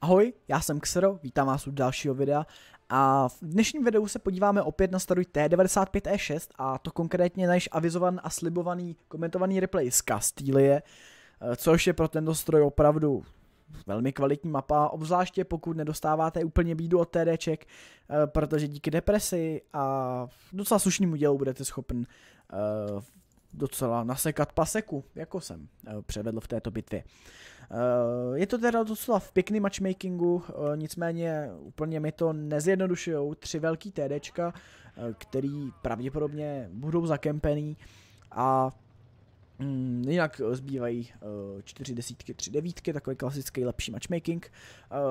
Ahoj, já jsem Xero, vítám vás u dalšího videa a v dnešním videu se podíváme opět na stroj T95E6 a to konkrétně na již avizovaný a slibovaný komentovaný replay z Castilie, eh, což je pro tento stroj opravdu velmi kvalitní mapa, obzvláště pokud nedostáváte úplně bídu od TDček, eh, protože díky depresi a docela slušnému dělu budete schopen eh, docela nasekat paseku, jako jsem eh, předvedl v této bitvě. Eh, je to teda docela v pěkný matchmakingu, eh, nicméně úplně mi to nezjednodušují tři velký TDčka, který pravděpodobně budou zakempený a mm, jinak zbývají čtyři desítky, tři devítky, takový klasický lepší matchmaking.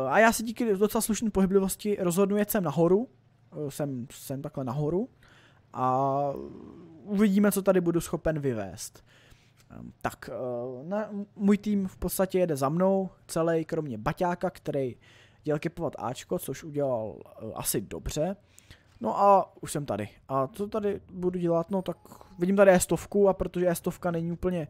a já se díky docela slušné pohyblivosti rozhodnu jet sem nahoru. jsem, jsem takhle nahoru a uvidíme, co tady budu schopen vyvést. Ehm, tak, eh, na, můj tým v podstatě jede za mnou, celý kromě Baťáka, který dělal kipovat Ačko, což udělal eh, asi dobře. No a už jsem tady. A co tady budu dělat? No tak vidím tady E100 a protože E100 není úplně,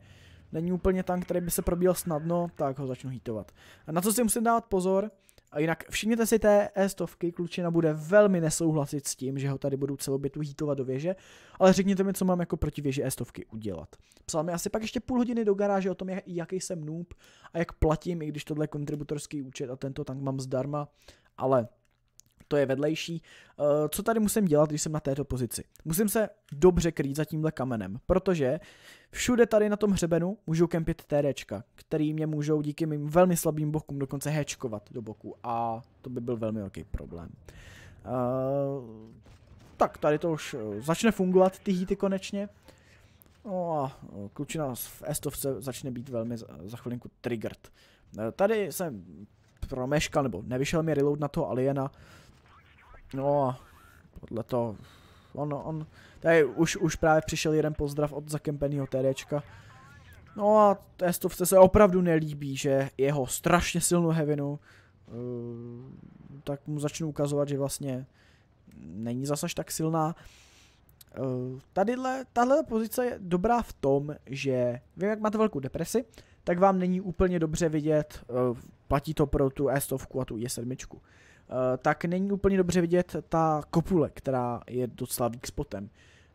není úplně tank, který by se probíl snadno, tak ho začnu hitovat. A na co si musím dát pozor, a jinak všimněte si té E100, klučina bude velmi nesouhlasit s tím, že ho tady budu celou bytu hýtovat do věže, ale řekněte mi, co mám jako proti věži E100 udělat. Psal mi asi pak ještě půl hodiny do garáže o tom, jak, jaký jsem noob a jak platím, i když tohle je kontributorský účet a tento tank mám zdarma, ale to je vedlejší. Eh, co tady musím dělat, když jsem na této pozici? Musím se dobře krýt za tímhle kamenem, protože všude tady na tom hřebenu můžou kempit TDčka, který mě můžou díky mým velmi slabým bokům dokonce hečkovat do boku a to by byl velmi velký problém. Uh, tak tady to už eh, začne fungovat, ty hity konečně. No a klučina v Estovce začne být velmi za chvilinku triggered. Tady jsem promeškal, nebo nevyšel mi reload na toho aliena, No, podle to, on, on, tady už, už právě přišel jeden pozdrav od zakempenýho TDčka. No a testovce se opravdu nelíbí, že jeho strašně silnou hevinu, uh, tak mu začnu ukazovat, že vlastně není zasaž tak silná. Eh, tadyhle, tahle pozice je dobrá v tom, že vím, jak máte velkou depresi, tak vám není úplně dobře vidět, eh, platí to pro tu e a tu E7. Eh, tak není úplně dobře vidět ta kopule, která je docela weak spotem.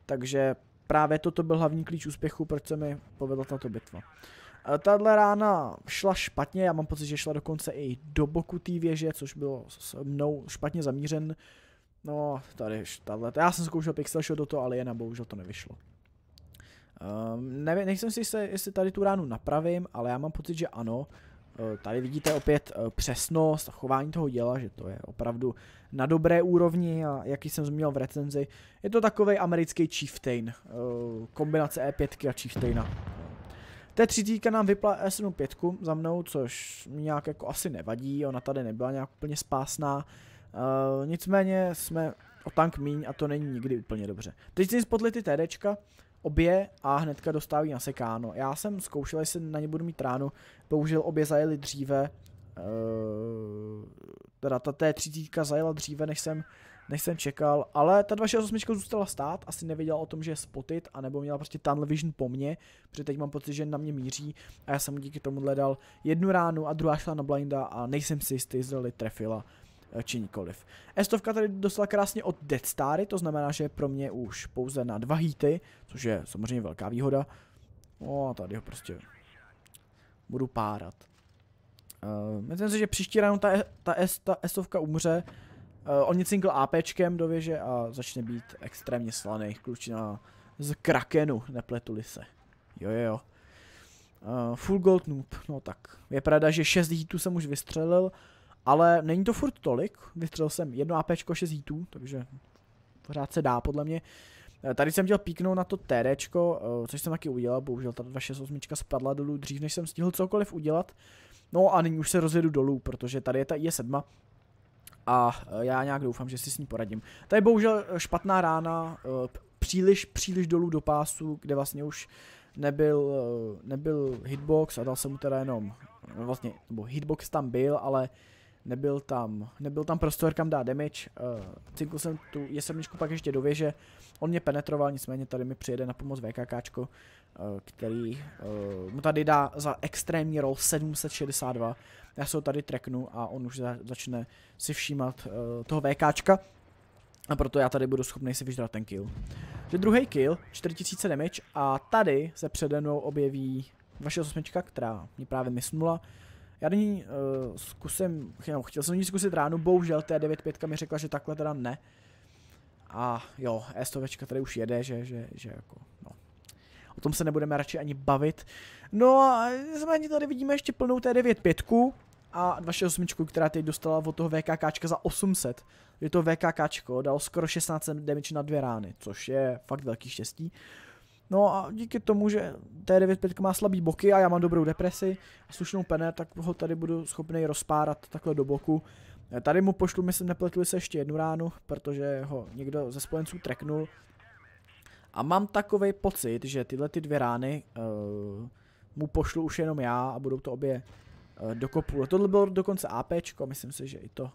Takže právě toto byl hlavní klíč úspěchu, proč se mi povedla tato bitva. Eh, tahle rána šla špatně, já mám pocit, že šla dokonce i do boku té věže, což bylo s mnou špatně zamířen. No, tady, tahle, já jsem zkoušel pixel shot do toho aliena, bohužel to nevyšlo. Um, nevím, nejsem si jistý, jestli tady tu ránu napravím, ale já mám pocit, že ano. Eh, tady vidíte opět eh, přesnost a chování toho děla, že to je opravdu na dobré úrovni a jaký jsem zmínil v recenzi, je to takový americký chieftain, eh, kombinace E5 a chieftaina. T30 nám vypla s 5 za mnou, což mi nějak jako asi nevadí, ona tady nebyla nějak úplně spásná, nicméně jsme o tank míň a to není nikdy úplně dobře. Teď si spotli ty TDčka, obě a hnedka dostávají sekáno. Já jsem zkoušel, jestli na ně budu mít ránu, bohužel obě zajeli dříve, Uh, teda ta T30 zajela dříve, než jsem, než jsem čekal, ale ta 268 zůstala stát, asi nevěděla o tom, že je spotit, anebo měla prostě tunnel vision po mně, protože teď mám pocit, že na mě míří a já jsem mu díky tomu dal jednu ránu a druhá šla na blinda a nejsem si jistý, zda trefila Eh, či nikoliv. Estovka tady dostala krásně od Dead Stary, to znamená, že pro mě už pouze na dva hity, což je samozřejmě velká výhoda. O, a tady ho prostě budu párat. Uh, myslím si, že příští ráno ta, ta, S, ta Estovka umře. Uh, eh, on je single APčkem do věže a začne být extrémně slaný. Klučina z Krakenu, nepletuli se. Jo, jo, jo. Uh, full gold noob, no tak. Je pravda, že 6 hitů jsem už vystřelil ale není to furt tolik, vystřelil jsem jedno AP 6 hitů, takže pořád se dá podle mě. Eh, tady jsem chtěl píknout na to TD, eh, což jsem taky udělal, bohužel ta 268 spadla dolů dřív, než jsem stihl cokoliv udělat. No a nyní už se rozjedu dolů, protože tady je ta IE7 a eh, já nějak doufám, že si s ní poradím. Tady je bohužel špatná rána, příliš, příliš dolů do pásu, kde vlastně už nebyl, nebyl hitbox a dal jsem mu teda jenom, no vlastně, nebo hitbox tam byl, ale uh, nebyl tam, nebyl tam prostor, kam dá damage. Uh, eh, cinkl jsem tu jesemničku pak ještě do věže. On mě penetroval, nicméně tady mi přijede na pomoc VKKčko, uh, eh, který uh, mu tady dá za extrémní roll 762. Já se ho tady treknu a on už za, začne si všímat uh, toho VKčka. A proto já tady budu schopný si vyždrat ten kill. Že druhý kill, 4000 damage a tady se přede mnou objeví vaše osmička, která mě právě mysnula. Já nyní uh, zkusím, no, chtěl jsem nyní zkusit ránu, bohužel té 95 mi řekla, že takhle teda ne. A jo, s tady už jede, že, že, že jako, no. O tom se nebudeme radši ani bavit. No a nicméně tady vidíme ještě plnou té 95 a 268, která teď dostala od toho VKK za 800. Je to VKK dal skoro 16 damage na dvě rány, což je fakt velký štěstí. No a díky tomu, že T95 má slabý boky a já mám dobrou depresi a slušnou pene, tak ho tady budu schopný rozpárat takhle do boku. Eh, tady mu pošlu, myslím, nepletli se ještě jednu ránu, protože ho někdo ze spojenců treknul. A mám takový pocit, že tyhle ty dvě rány uh, mu pošlu už jenom já a budou to obě uh, eh, dokopů. No, tohle bylo dokonce APčko, myslím si, že i to,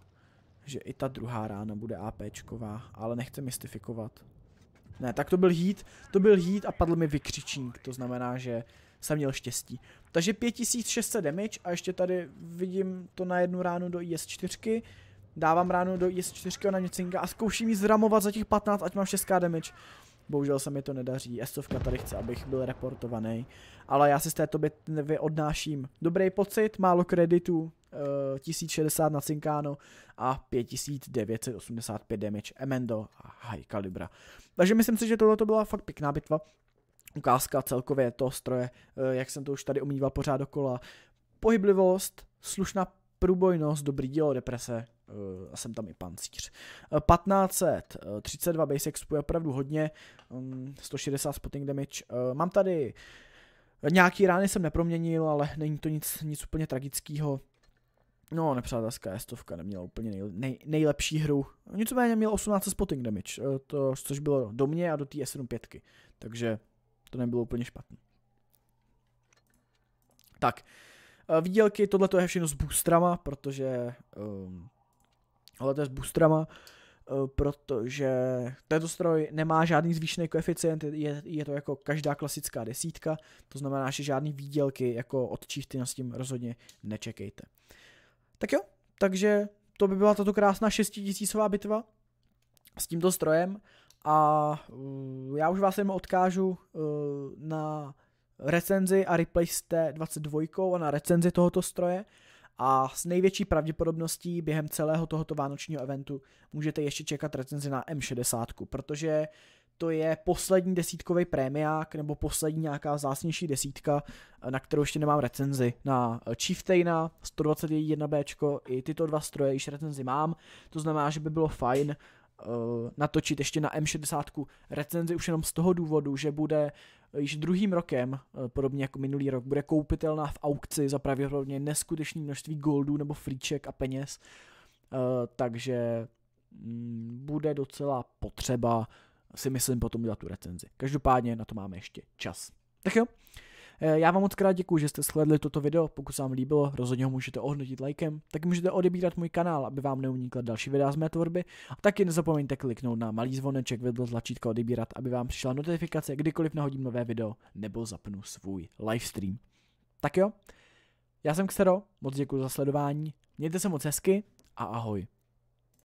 že i ta druhá rána bude APčková, ale nechci mystifikovat. Ne, tak to byl hít, to byl hít a padl mi vykřičník, to znamená, že jsem měl štěstí. Takže 5600 damage a ještě tady vidím to na jednu ránu do IS4, dávám ránu do IS4 na něcinka a zkouším ji zramovat za těch 15, ať mám 6 damage. Bohužel se mi to nedaří. Estovka tady chce, abych byl reportovaný. Ale já si z této bitvy odnáším dobrý pocit, málo kreditů, 1060 eh, na Cinkáno a 5985 damage Emendo a High Calibra. Takže myslím si, že tohle to byla fakt pěkná bitva. Ukázka celkově to stroje, eh, jak jsem to už tady omýval pořád dokola. Pohyblivost, slušná průbojnost, dobrý dílo, deprese, Eh, a jsem tam i pancíř. 1532 eh, eh, base expu je opravdu hodně, 160 mm, spotting damage. Mám tady nějaký rány jsem neproměnil, ale není to nic, nic úplně tragického. No, nepřátelská stovka neměla úplně nej, nej, nejlepší hru. Nicméně měl 18 spotting damage, to, což bylo do mě a do té S75, takže to nebylo úplně špatné. Tak, výdělky, tohle je všechno s boostrama, protože um, ale to je s boostrama, eh, protože tento stroj nemá žádný zvýšený koeficient, je, je to jako každá klasická desítka, to znamená, že žádný výdělky jako od čísty s tím rozhodně nečekejte. Tak jo, takže to by byla tato krásná 6000 bitva s tímto strojem a eh, já už vás jenom odkážu eh, na recenzi a replay 22 a na recenzi tohoto stroje a s největší pravděpodobností během celého tohoto vánočního eventu můžete ještě čekat recenzi na M60, protože to je poslední desítkový prémiák nebo poslední nějaká zásnější desítka, na kterou ještě nemám recenzi. Na Chieftaina 121B i tyto dva stroje již recenzi mám, to znamená, že by bylo fajn uh, natočit ještě na M60 recenzi už jenom z toho důvodu, že bude eh, již druhým rokem, eh, podobně jako minulý rok, bude koupitelná v aukci za pravděpodobně neskutečné množství goldů nebo fríček a peněz, uh, takže mm, bude docela potřeba si myslím potom udělat tu recenzi. Každopádně na to máme ještě čas. Tak jo, Eh, já vám moc krát děkuji, že jste shledli toto video, pokud se vám líbilo, rozhodně ho můžete ohodnotit lajkem, tak můžete odebírat můj kanál, aby vám neunikla další videa z mé tvorby a taky nezapomeňte kliknout na malý zvoneček vedle tlačítka odebírat, aby vám přišla notifikace, kdykoliv nahodím nové video nebo zapnu svůj livestream. Tak jo, já jsem Xero, moc děkuji za sledování, mějte se moc hezky a ahoj.